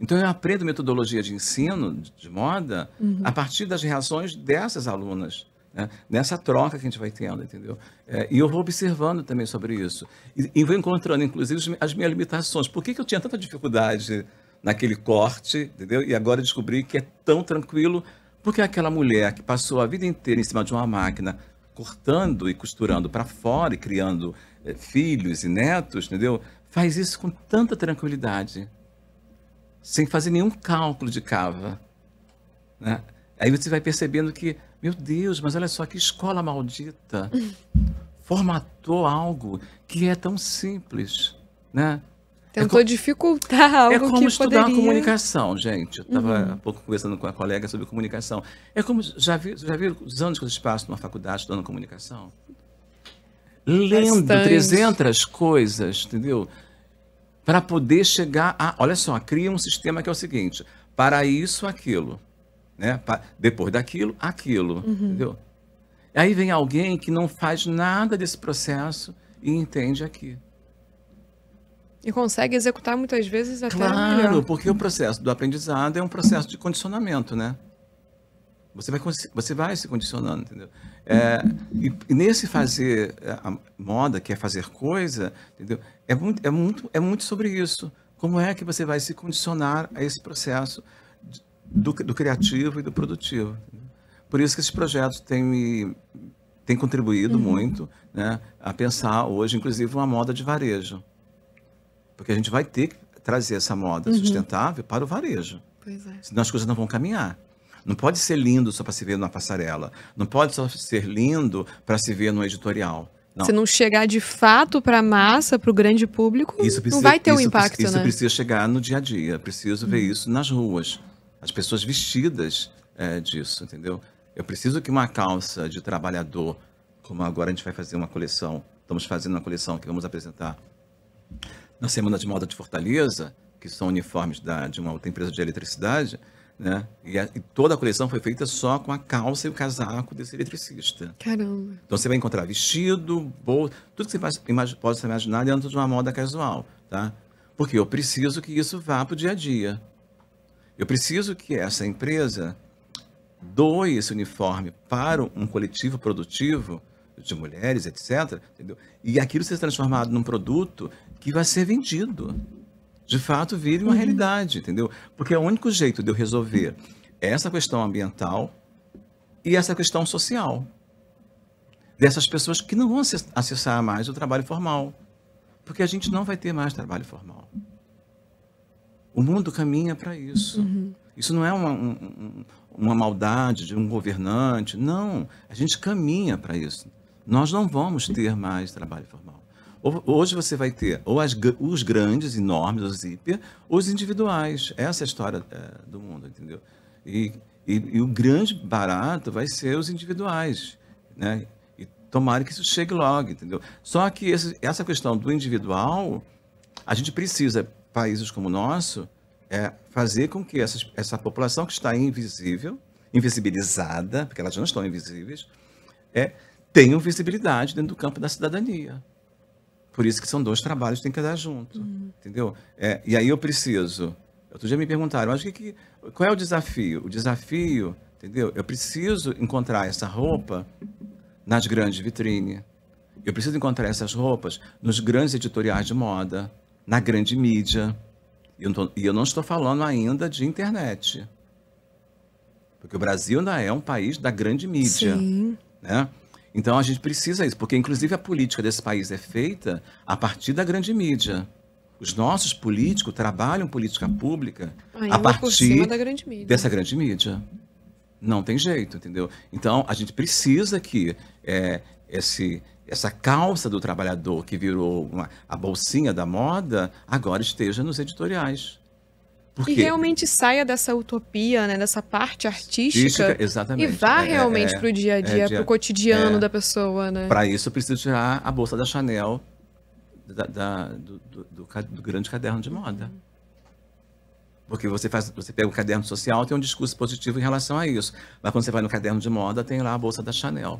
Então eu aprendo metodologia de ensino de moda uhum. a partir das reações dessas alunas. Né? Nessa troca que a gente vai tendo, entendeu? É, e eu vou observando também sobre isso. E, e vou encontrando, inclusive, as minhas limitações. Por que, que eu tinha tanta dificuldade naquele corte, entendeu? E agora descobri que é tão tranquilo, porque aquela mulher que passou a vida inteira em cima de uma máquina, cortando e costurando para fora e criando é, filhos e netos, entendeu? Faz isso com tanta tranquilidade sem fazer nenhum cálculo de cava. Né? Aí você vai percebendo que, meu Deus, mas olha só que escola maldita formatou algo que é tão simples, né? É Tentou é dificultar algo que É como que estudar poderia... comunicação, gente. Eu estava uhum. há pouco conversando com a colega sobre comunicação. É como, já viram já vi os anos que eu passo numa faculdade estudando comunicação? Lendo Bastante. 300 coisas, entendeu? para poder chegar a. Olha só, cria um sistema que é o seguinte: para isso, aquilo. Né? Pra, depois daquilo, aquilo. Uhum. Entendeu? Aí vem alguém que não faz nada desse processo e entende aqui. E consegue executar muitas vezes até. Claro, porque o processo do aprendizado é um processo de condicionamento, né? Você vai, você vai se condicionando, entendeu? É, e, nesse fazer é, a moda, que é fazer coisa, entendeu? É muito, é, muito, é muito sobre isso. Como é que você vai se condicionar a esse processo do, do criativo e do produtivo? Entendeu? Por isso que esse projeto tem me tem contribuído uhum. muito né, a pensar hoje, inclusive, uma moda de varejo. Porque a gente vai ter que trazer essa moda uhum. sustentável para o varejo. Pois é. Senão as coisas não vão caminhar. Não pode ser lindo só para se ver numa passarela. Não pode só ser lindo para se ver no editorial. Não. Se não chegar de fato para a massa, para o grande público, precisa, não vai ter isso, um impacto, isso né? precisa chegar no dia a dia, preciso hum. ver isso nas ruas. As pessoas vestidas é, disso, entendeu? Eu preciso que uma calça de trabalhador, como agora a gente vai fazer uma coleção, estamos fazendo uma coleção que vamos apresentar na Semana de Moda de Fortaleza, que são uniformes da, de uma outra empresa de eletricidade, né? E, a, e, toda a coleção foi feita só com a calça e o casaco desse eletricista. Caramba! Então você vai encontrar vestido, bolsa, tudo que você faz, imag, pode imaginar dentro de uma moda casual, tá? Porque eu preciso que isso vá para o dia a dia. Eu preciso que essa empresa doe esse uniforme para um coletivo produtivo de mulheres, etc. Entendeu? E aquilo ser transformado num produto que vai ser vendido de fato vire uma uhum. realidade, entendeu? Porque é o único jeito de eu resolver essa questão ambiental e essa questão social dessas pessoas que não vão acessar mais o trabalho formal, porque a gente não vai ter mais trabalho formal. O mundo caminha para isso. Uhum. Isso não é uma, um, uma maldade de um governante, não. A gente caminha para isso. Nós não vamos ter mais trabalho formal. Hoje você vai ter ou as, os grandes, enormes, os hiper, ou os individuais. Essa é a história é, do mundo, entendeu? E, e, e, o grande barato vai ser os individuais, né? E tomara que isso chegue logo, entendeu? Só que esse, essa questão do individual, a gente precisa, países como o nosso, é fazer com que essa, essa população que está invisível, invisibilizada, porque elas não estão invisíveis, é, tenham visibilidade dentro do campo da cidadania. Por isso que são dois trabalhos que tem que andar junto, uhum. entendeu? É, e aí eu preciso. Outro dia me perguntaram, mas que, que, qual é o desafio? O desafio, entendeu? Eu preciso encontrar essa roupa nas grandes vitrines. Eu preciso encontrar essas roupas nos grandes editoriais de moda, na grande mídia. E eu, eu não estou falando ainda de internet. Porque o Brasil ainda é um país da grande mídia. Sim. Né? Então a gente precisa isso, porque inclusive a política desse país é feita a partir da grande mídia. Os nossos políticos trabalham política pública Ainda a partir grande dessa grande mídia. Não tem jeito, entendeu? Então a gente precisa que é, esse, essa calça do trabalhador que virou uma, a bolsinha da moda agora esteja nos editoriais. Porque... E realmente saia dessa utopia, né, dessa parte artística, é, exatamente. e vá é, é realmente é, para o dia a é dia, é, para o cotidiano da pessoa, né? Para isso eu preciso tirar a bolsa da Chanel da, da, do, do, do, do, grande caderno de moda. Uhum. Porque você, faz, você pega o caderno social, tem um discurso positivo em relação a isso. Mas quando você vai no caderno de moda, tem lá a bolsa da Chanel.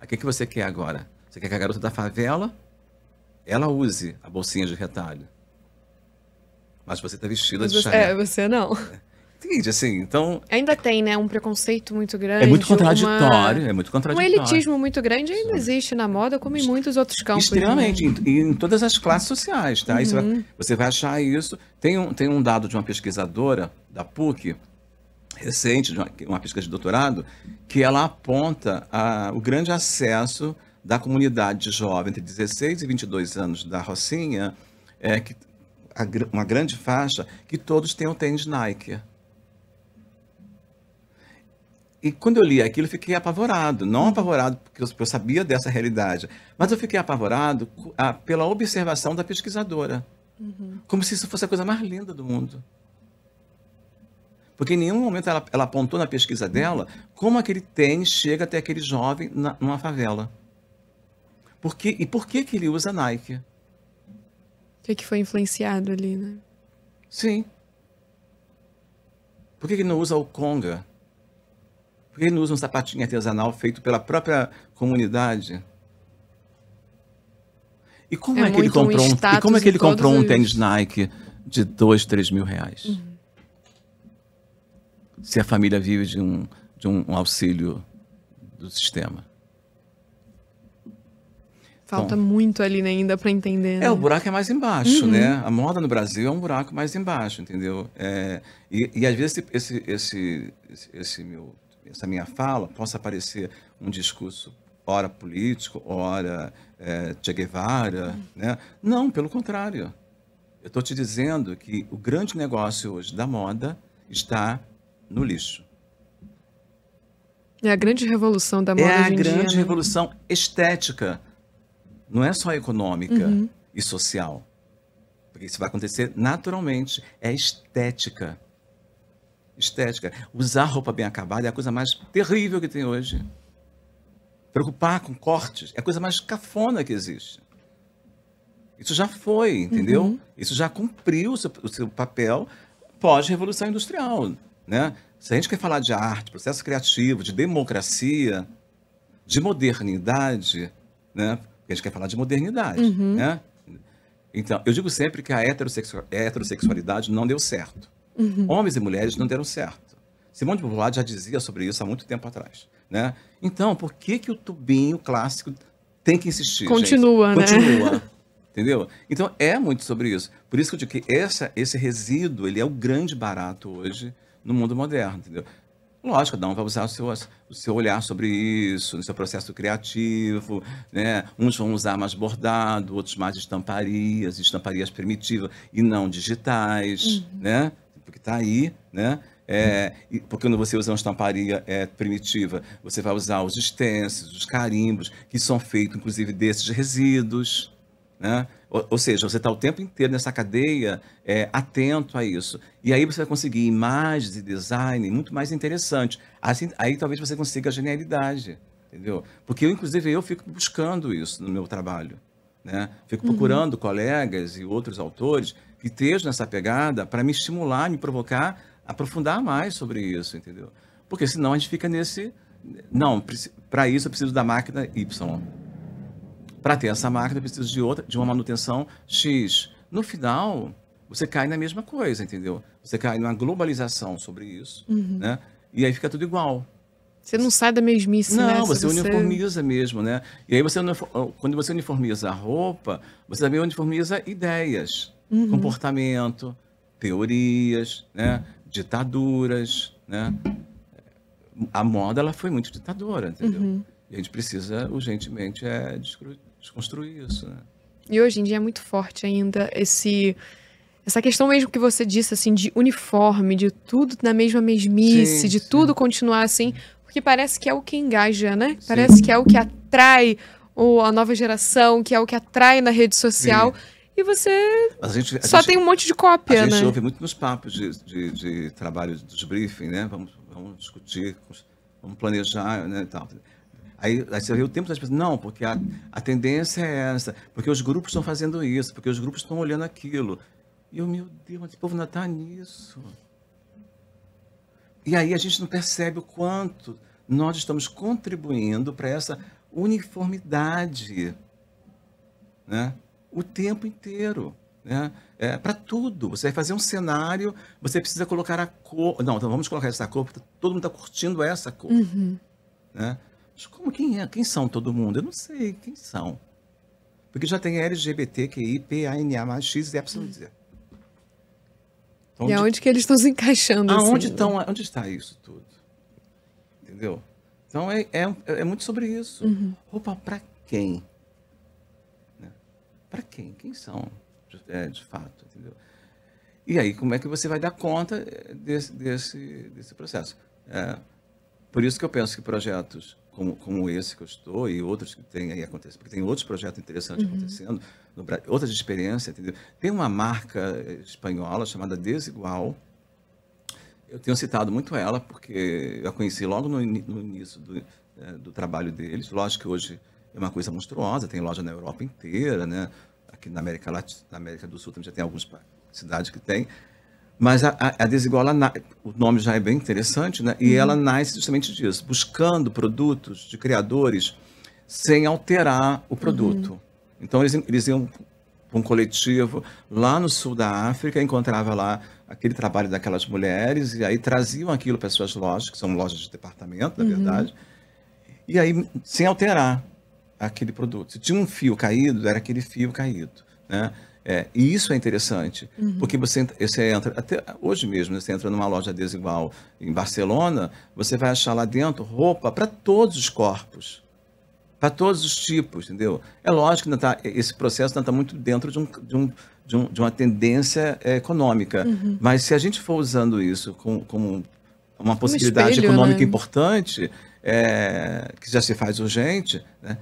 O que, que você quer agora? Você quer que a garota da favela ela use a bolsinha de retalho? Mas você tá vestida de Chanel. É, você não. É. Entende, assim, então... Ainda tem, né, um preconceito muito grande. É muito contraditório, uma... é muito contraditório. Um elitismo muito grande ainda Sim. existe na moda, como em muitos outros campos. Extremamente, né? e em, em, todas as classes sociais, tá? Uhum. Você, vai, uhum. você, vai, achar isso. Tem um, tem um dado de uma pesquisadora da PUC, recente, de uma, uma pesquisa de doutorado, que ela aponta a, o grande acesso da comunidade jovem entre 16 e 22 anos da Rocinha, é, que a, uma grande faixa que todos tenham tênis Nike. E quando eu li aquilo, eu fiquei apavorado. Não apavorado porque eu sabia dessa realidade, mas eu fiquei apavorado pela observação da pesquisadora. Uhum. Como se isso fosse a coisa mais linda do mundo. Porque em nenhum momento ela, ela apontou na pesquisa dela como aquele tênis chega até aquele jovem na, numa favela. Por que, e por que, que ele usa Nike? que, é que foi influenciado ali, né? Sim. Por que ele não usa o conga? Por que ele não usa um sapatinho artesanal feito pela própria comunidade? E como é, é que ele comprou um, um e como é que ele comprou um tênis Nike de dois, três mil reais? Uhum. Se a família vive de um, de um, um auxílio do sistema. Falta Bom, muito ali né, ainda para entender. Né? É, o né? buraco é mais embaixo, uhum. né? A moda no Brasil é um buraco mais embaixo, entendeu? É, e, e, às vezes esse, esse, esse, esse, meu, essa minha fala possa parecer um discurso ora político, ora é, Che Guevara, uhum. né? Não, pelo contrário. Eu estou te dizendo que o grande negócio hoje da moda está no lixo. É a grande revolução da é moda. É a grande dia, né? revolução estética não é só econômica uhum. e social. Porque isso vai acontecer naturalmente. É estética. Estética. Usar roupa bem acabada é a coisa mais terrível que tem hoje. Preocupar com cortes é a coisa mais cafona que existe. Isso já foi, entendeu? Uhum. Isso já cumpriu o seu, o seu papel pós-revolução industrial. Né? Se a gente quer falar de arte, processo criativo, de democracia, de modernidade, né? Porque a gente quer falar de modernidade, uhum. né? Então, eu digo sempre que a, heterossexualidade não deu certo. Uhum. Homens e mulheres não deram certo. Simone de Beauvoir já dizia sobre isso há muito tempo atrás, né? Então, por que que o tubinho clássico tem que insistir, Continua, gente? né? Continua. entendeu? Então, é muito sobre isso. Por isso que eu digo que essa, esse resíduo, ele é o grande barato hoje no mundo moderno, entendeu? Lógico, cada um vai usar o seu, o seu olhar sobre isso, no seu processo criativo, né? Uns vão usar mais bordado, outros mais estamparias, estamparias primitivas e não digitais, uhum. né? Porque está aí, né? É, uhum. porque quando você usa uma estamparia é, primitiva, você vai usar os stencils, os carimbos, que são feitos, inclusive, desses resíduos, né? Ou, ou seja, você está o tempo inteiro nessa cadeia é, atento a isso. E aí você vai conseguir imagens e design muito mais interessantes. Assim, aí talvez você consiga a genialidade, entendeu? Porque eu, inclusive, eu fico buscando isso no meu trabalho. Né? Fico uhum. procurando uhum. colegas e outros autores que estejam nessa pegada para me estimular, me provocar, aprofundar mais sobre isso, entendeu? Porque senão a gente fica nesse, não, para isso eu preciso da máquina Y. Para ter essa máquina, eu preciso de outra, de uma manutenção X. No final, você cai na mesma coisa, entendeu? Você cai numa globalização sobre isso, uhum. né? E aí fica tudo igual. Você não sai da mesmice, não, né? Não, você, uniformiza mesmo, né? E aí você quando você uniformiza a roupa, você também uniformiza ideias, uhum. comportamento, teorias, né? Ditaduras, né? A moda ela foi muito ditadora, entendeu? Uhum. E a gente precisa urgentemente é, desconstruir isso, né? E hoje em dia é muito forte ainda esse essa questão mesmo que você disse assim de uniforme, de tudo na mesma mesmice, sim, de sim. tudo continuar assim, porque parece que é o que engaja, né? Sim. Parece que é o que atrai o, a nova geração, que é o que atrai na rede social. E você a gente, a só gente, tem um monte de cópia, a né? A gente ouve muito nos papos de, de, de trabalho dos briefing, né? Vamos, vamos discutir, vamos planejar, né? Tal. Aí, aí você vê o tempo das pessoas, não, porque a, a tendência é essa, porque os grupos estão fazendo isso, porque os grupos estão olhando aquilo. E eu, meu Deus, mas o povo ainda está nisso. E aí a gente não percebe o quanto nós estamos contribuindo para essa uniformidade né? o tempo inteiro. Né? É, para tudo. Você vai fazer um cenário, você precisa colocar a cor. Não, então vamos colocar essa cor, porque todo mundo está curtindo essa cor. Uhum. Né? Mas como quem é? Quem são todo mundo? Eu não sei quem são. Porque já tem LGBTQI, PANA, X, Y, Z. Hum. Então, onde... E aonde que eles estão se encaixando? Assim, aonde assim, estão, né? onde está isso tudo? Entendeu? Então é, é, é muito sobre isso. Uhum. para quem? Né? Para quem? Quem são, é, de fato? Entendeu? E aí, como é que você vai dar conta eh, desse, desse, desse processo? É, por isso que eu penso que projetos como, como esse que eu estou e outros que tem aí acontecendo, porque tem outros projetos interessantes uhum. acontecendo, no Brasil, outras experiências, entendeu? Tem uma marca eh, espanhola chamada Desigual, eu tenho citado muito ela, porque eu a conheci logo no, no início do, é, do, trabalho deles. Lógico que hoje é uma coisa monstruosa, tem loja na Europa inteira, né? aqui na América, Latina, na América do Sul também já tem algumas cidades que tem, mas a, a, a desigualdade, o nome já é bem interessante, né? E uhum. ela nasce justamente disso, buscando produtos de criadores sem alterar o uhum. produto. Uhum. Então eles, eles iam para um coletivo lá no sul da África, encontrava lá aquele trabalho daquelas mulheres e aí traziam aquilo para suas lojas, que são lojas de departamento, na uhum. verdade, e aí sem alterar aquele produto. Se tinha um fio caído, era aquele fio caído, né? É, e isso é interessante, uhum. porque você, você entra, até hoje mesmo, você entra numa loja desigual em Barcelona, você vai achar lá dentro roupa para todos os corpos, para todos os tipos, entendeu? É lógico que tá, esse processo ainda está muito dentro de, um, de, um, de, um, de uma tendência é, econômica, uhum. mas se a gente for usando isso como, uma possibilidade espelho, econômica né? importante, é, que já se faz urgente, né?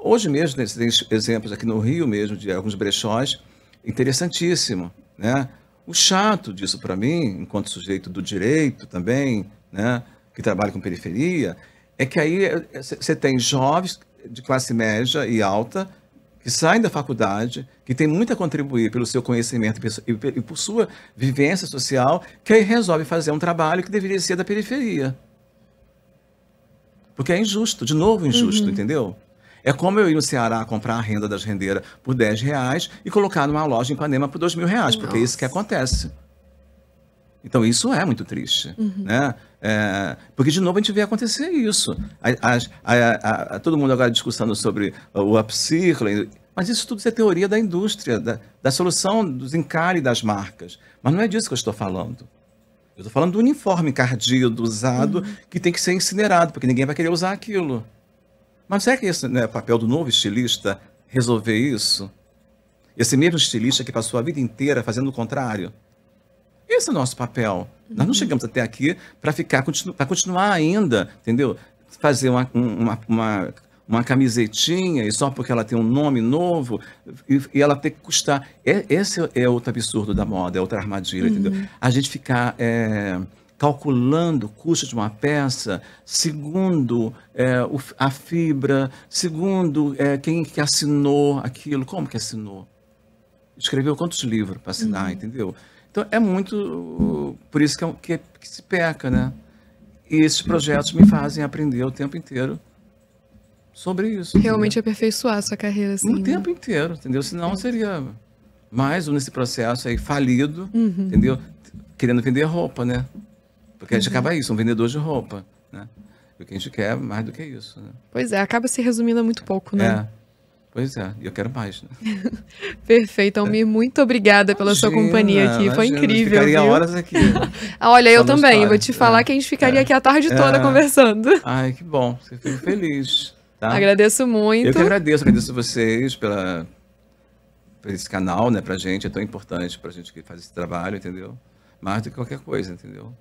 Hoje mesmo, né, tem exemplos aqui no Rio mesmo de alguns brechós interessantíssimo, né? O chato disso para mim, enquanto sujeito do direito também, né, que trabalha com periferia, é que aí você eh, tem jovens de classe média e alta que saem da faculdade, que tem muito a contribuir pelo seu conhecimento e por sua vivência social, que aí resolve fazer um trabalho que deveria ser da periferia. Porque é injusto, de novo injusto, uhum. entendeu? É como eu ir no Ceará comprar a renda das rendeiras por 10 reais e colocar numa loja em Panema por 2 mil reais, Nossa. porque é isso que acontece. Então isso é muito triste, uhum. né? É, porque de novo a gente vê acontecer isso. A, a, a, todo mundo agora discutindo sobre o upcycling, mas isso tudo é teoria da indústria, da, da solução dos encares das marcas. Mas não é disso que eu estou falando. Eu estou falando do uniforme cardido usado uhum. que tem que ser incinerado, porque ninguém vai querer usar aquilo. Mas será que esse não é o papel do novo estilista resolver isso? Esse mesmo estilista que passou a vida inteira fazendo o contrário? Esse é o nosso papel. Uhum. Nós não uhum. chegamos até aqui para ficar, para continuar ainda, entendeu? Fazer uma, uma, uma, uma, camisetinha e só porque ela tem um nome novo e, e ela ter que custar. É, esse é, é outro absurdo da moda, é outra armadilha, uhum. entendeu? A gente ficar é, calculando o custo de uma peça, segundo é, o, a fibra, segundo é, quem que assinou aquilo, como que assinou, escreveu quantos livros para assinar, uhum. entendeu? Então é muito por isso que, é que, que se peca, né? E esses projetos me fazem aprender o tempo inteiro sobre isso. Realmente aperfeiçoar a sua carreira, assim. O né? tempo inteiro, entendeu? Senão é. seria mais um nesse processo aí falido, uhum. entendeu? Querendo vender roupa, né? Porque a gente uhum. acaba isso, um vendedor de roupa, né? E o que a gente quer é mais do que isso. Né? Pois é, acaba se resumindo a muito pouco, né? É. Pois é, e eu quero mais. Né? Perfeito, Almir, muito obrigada pela imagina, sua companhia aqui. Imagina, Foi incrível. Ficaria viu? horas aqui. Olha, eu também. História. Vou te falar é, que a gente ficaria é, aqui a tarde toda é. conversando. Ai, que bom. Você fica feliz. Tá? Agradeço muito. Eu que agradeço, agradeço vocês pela, por esse canal, né, pra gente. É tão importante pra gente que faz esse trabalho, entendeu? Mais do que qualquer coisa, entendeu?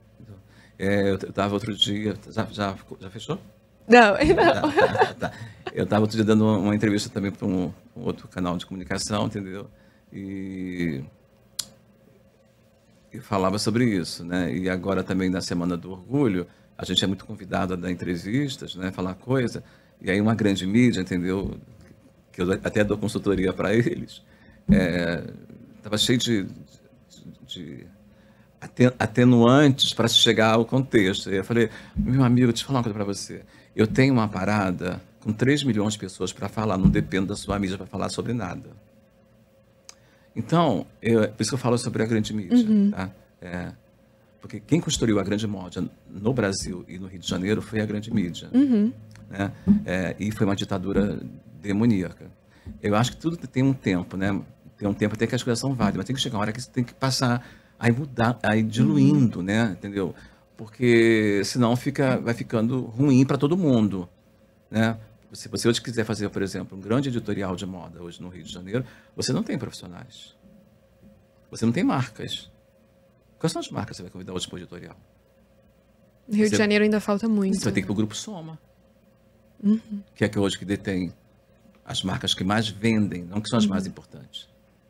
É, eu estava outro dia. Já, já, já fechou? Não, tá, não. Tá, tá, tá. Eu estava outro dia dando uma entrevista também para um, um, outro canal de comunicação, entendeu? E, e falava sobre isso, né? E agora também na Semana do Orgulho, a gente é muito convidado a dar entrevistas, né? Falar coisa. E aí uma grande mídia, entendeu? Que eu até dou consultoria para eles. Estava é, cheio de, de, de atenuantes para chegar ao contexto. Eu falei, meu amigo, deixa eu falar uma coisa para você. Eu tenho uma parada com 3 milhões de pessoas para falar, não dependo da sua mídia para falar sobre nada. Então, eu, por isso que eu falo sobre a grande mídia. Uhum. Tá? É, porque quem construiu a grande moda no Brasil e no Rio de Janeiro foi a grande mídia. Uhum. Né? É, e foi uma ditadura demoníaca. Eu acho que tudo tem um tempo, né? Tem um tempo até que as coisas são válidas, mas tem que chegar uma hora que você tem que passar aí mudar, aí diluindo, uhum. né? Entendeu? Porque senão fica, vai ficando ruim para todo mundo, né? Se você hoje quiser fazer, por exemplo, um grande editorial de moda hoje no Rio de Janeiro, você não tem profissionais. Você não tem marcas. Quais são as marcas que você vai convidar hoje para o editorial? Rio você, de Janeiro ainda falta muito. Você vai ter que ir para o Grupo Soma, uhum. que é que hoje que detém as marcas que mais vendem, não que são as uhum. mais importantes,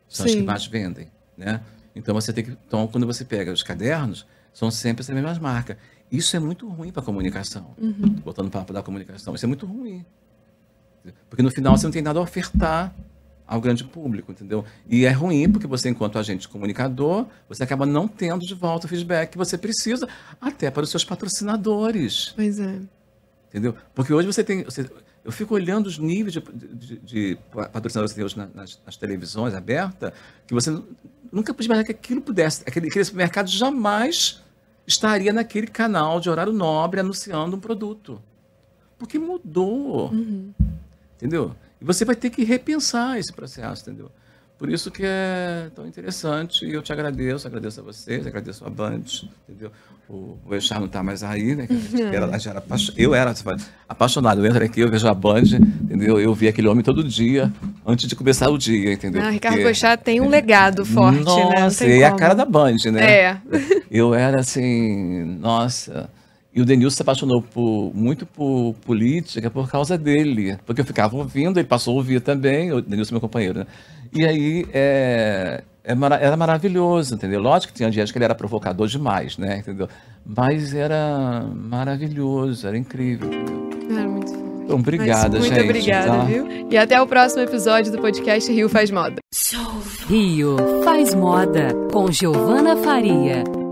são Sim. as que mais vendem, né? Então você tem que. Então, quando você pega os cadernos, são sempre as mesmas marcas. Isso é muito ruim para a comunicação. Uhum. Voltando para da comunicação, isso é muito ruim. Porque no final você não tem nada a ofertar ao grande público, entendeu? E é ruim porque você, enquanto agente comunicador, você acaba não tendo de volta o feedback que você precisa, até para os seus patrocinadores. Pois é. Entendeu? Porque hoje você tem. Você, eu fico olhando os níveis de, de, de patrocinadores que tem hoje nas, nas televisões abertas, que você nunca pude imaginar que aquilo pudesse, aquele, aquele supermercado jamais estaria naquele canal de horário nobre anunciando um produto. Porque mudou. Uhum. Entendeu? E você vai ter que repensar esse processo, entendeu? Por isso que é tão interessante e eu te agradeço, agradeço a vocês, agradeço a Band, entendeu? O, o Echar não está mais aí, né? Era, era eu era apaixonado, eu entro aqui, eu vejo a Band, entendeu? Eu vi aquele homem todo dia, antes de começar o dia, entendeu? Ah, Ricardo Porque... Echar tem um legado forte, né? nossa, né? e é a cara da Band, né? É. Eu era assim, nossa... E o Denilson se apaixonou por, muito por política por causa dele, porque eu ficava ouvindo, ele passou a ouvir também, o Denilson é meu companheiro, né? E aí é, é era maravilhoso, entendeu? Lógico que tinha dias que ele era provocador demais, né? Entendeu? Mas era maravilhoso, era incrível. Entendeu? Era muito fofo. Então, obrigada, muito gente. Muito obrigada, tá? viu? E até o próximo episódio do podcast Rio Faz Moda. Rio Faz Moda, com Giovana Faria.